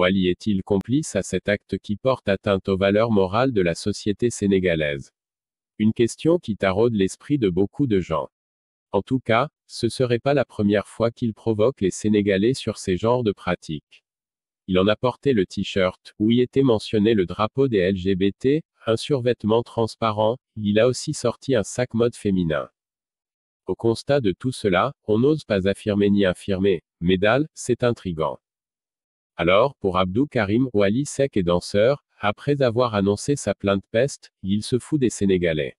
Wally est-il complice à cet acte qui porte atteinte aux valeurs morales de la société sénégalaise Une question qui taraude l'esprit de beaucoup de gens. En tout cas, ce serait pas la première fois qu'il provoque les Sénégalais sur ces genres de pratiques. Il en a porté le t-shirt, où y était mentionné le drapeau des LGBT, un survêtement transparent, il a aussi sorti un sac mode féminin. Au constat de tout cela, on n'ose pas affirmer ni infirmer, mais dalle, c'est intrigant. Alors, pour Abdou Karim wali sec et danseur, après avoir annoncé sa plainte peste, il se fout des Sénégalais.